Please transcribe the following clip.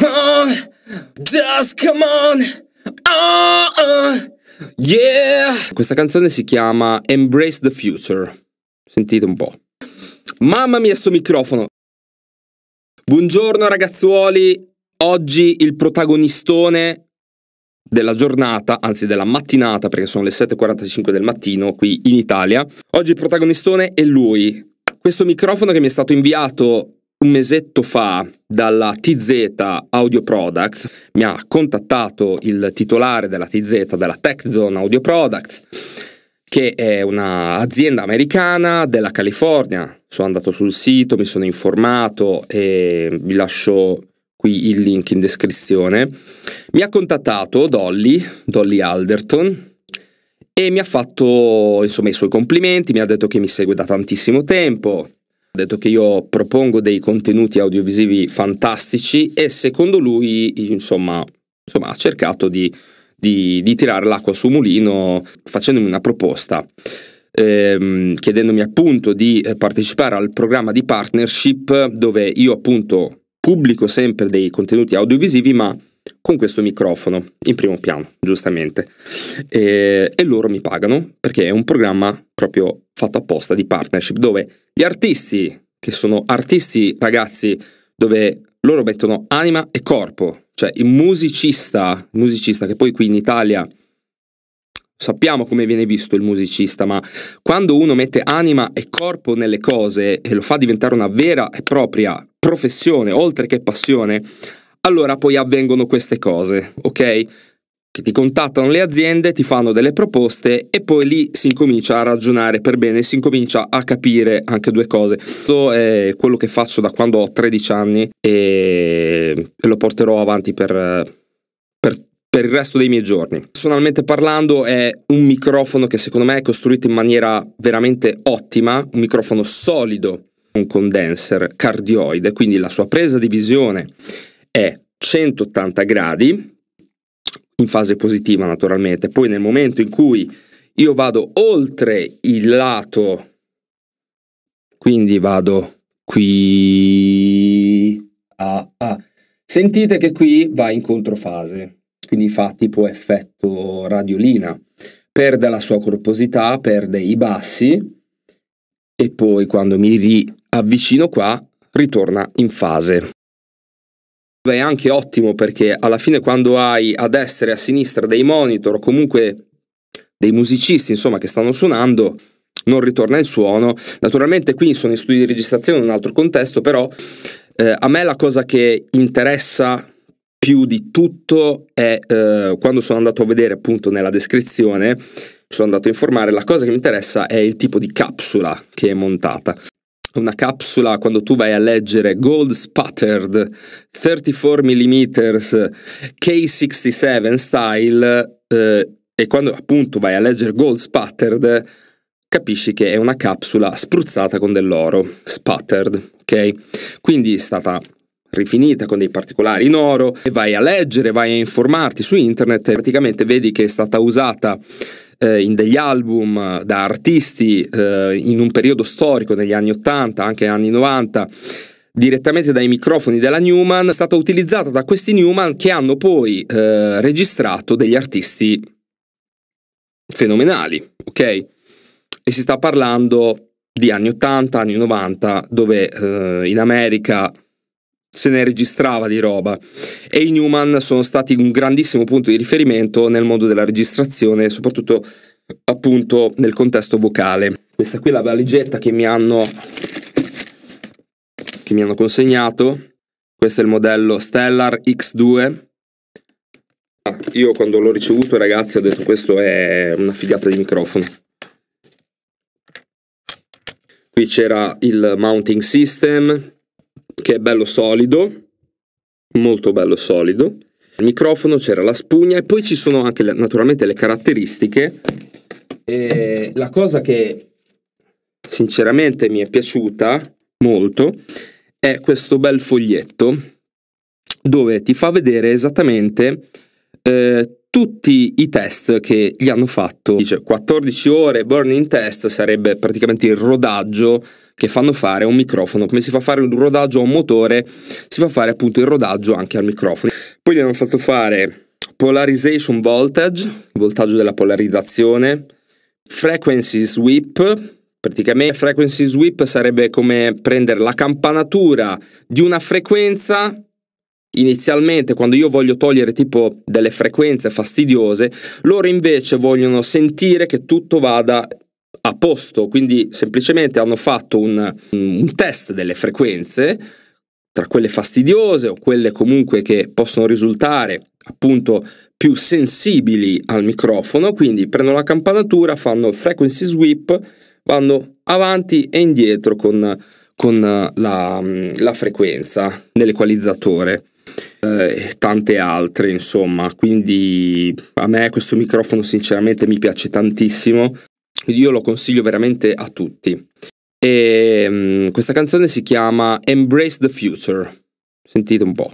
on, just come on, oh, oh, yeah. Questa canzone si chiama Embrace the Future. Sentite un po'. Mamma mia, sto microfono. Buongiorno ragazzuoli. Oggi il protagonistone della giornata, anzi della mattinata, perché sono le 7.45 del mattino qui in Italia. Oggi il protagonistone è lui. Questo microfono che mi è stato inviato un mesetto fa dalla TZ Audio Products mi ha contattato il titolare della TZ, della Tech Zone Audio Products, che è un'azienda americana della California. Sono andato sul sito, mi sono informato e vi lascio qui il link in descrizione. Mi ha contattato Dolly, Dolly Alderton, e mi ha fatto insomma, i suoi complimenti, mi ha detto che mi segue da tantissimo tempo ha detto che io propongo dei contenuti audiovisivi fantastici e secondo lui, insomma, insomma ha cercato di, di, di tirare l'acqua sul mulino facendomi una proposta. Ehm, chiedendomi appunto di partecipare al programma di partnership dove io appunto pubblico sempre dei contenuti audiovisivi ma con questo microfono in primo piano, giustamente. E, e, loro mi pagano perché è un programma proprio fatto apposta di partnership dove gli artisti, che sono artisti ragazzi, dove loro mettono anima e corpo, cioè il musicista, il musicista che poi qui in Italia sappiamo come viene visto il musicista, ma quando uno mette anima e corpo nelle cose e lo fa diventare una vera e propria professione, oltre che passione, allora poi avvengono queste cose, ok? Che ti contattano le aziende, ti fanno delle proposte e poi lì si incomincia a ragionare per bene, si incomincia a capire anche due cose. Questo è quello che faccio da quando ho 13 anni e lo porterò avanti per, per per il resto dei miei giorni. Personalmente parlando è un microfono che secondo me è costruito in maniera veramente ottima, un microfono solido, un condenser cardioide, quindi la sua presa di visione è 180 gradi, in fase positiva naturalmente, poi nel momento in cui io vado oltre il lato, quindi vado qui, ah, ah. sentite che qui va in controfase, quindi fa tipo effetto radiolina, perde la sua corposità, perde i bassi e poi quando mi riavvicino qua ritorna in fase è anche ottimo perché alla fine quando hai a destra e a sinistra dei monitor o comunque dei musicisti insomma che stanno suonando non ritorna il suono naturalmente qui sono in studi di registrazione in un altro contesto però eh, a me la cosa che interessa più di tutto è eh, quando sono andato a vedere appunto nella descrizione sono andato a informare la cosa che mi interessa è il tipo di capsula che è montata una capsula quando tu vai a leggere Gold Sputtered 34 mm K67 style eh, e quando appunto vai a leggere Gold Sputtered capisci che è una capsula spruzzata con dell'oro, sputtered, ok? Quindi è stata rifinita con dei particolari in oro e vai a leggere, vai a informarti su internet e praticamente vedi che è stata usata eh, in degli album eh, da artisti eh, in un periodo storico, negli anni 80, anche anni 90 direttamente dai microfoni della Newman, è stata utilizzata da questi Newman che hanno poi eh, registrato degli artisti fenomenali, ok? E si sta parlando di anni 80, anni 90, dove eh, in America se ne registrava di roba e i Newman sono stati un grandissimo punto di riferimento nel mondo della registrazione, soprattutto appunto nel contesto vocale. Questa qui è la valigetta che mi hanno, che mi hanno consegnato, questo è il modello Stellar X2. Ah, io quando l'ho ricevuto ragazzi ho detto questo è una figata di microfono. Qui c'era il mounting system, che è bello solido, molto bello solido. Il microfono c'era la spugna e poi ci sono anche naturalmente le caratteristiche. E la cosa che sinceramente mi è piaciuta molto è questo bel foglietto dove ti fa vedere esattamente eh, tutti i test che gli hanno fatto. Dice 14 ore burning test sarebbe praticamente il rodaggio che fanno fare a un microfono. Come si fa fare un rodaggio a un motore, si fa fare appunto il rodaggio anche al microfono. Poi gli hanno fatto fare polarization voltage, voltaggio della polarizzazione, frequency sweep, praticamente frequency sweep sarebbe come prendere la campanatura di una frequenza Inizialmente, quando io voglio togliere tipo delle frequenze fastidiose, loro invece vogliono sentire che tutto vada a posto, quindi semplicemente hanno fatto un, un test delle frequenze, tra quelle fastidiose o quelle comunque che possono risultare appunto più sensibili al microfono, quindi prendono la campanatura, fanno frequency sweep, vanno avanti e indietro con, con la, la frequenza nell'equalizzatore eh, tante altre, insomma. Quindi a me questo microfono sinceramente mi piace tantissimo, quindi io lo consiglio veramente a tutti. E ehm, mh, questa canzone si chiama Embrace the Future. Sentite un po'.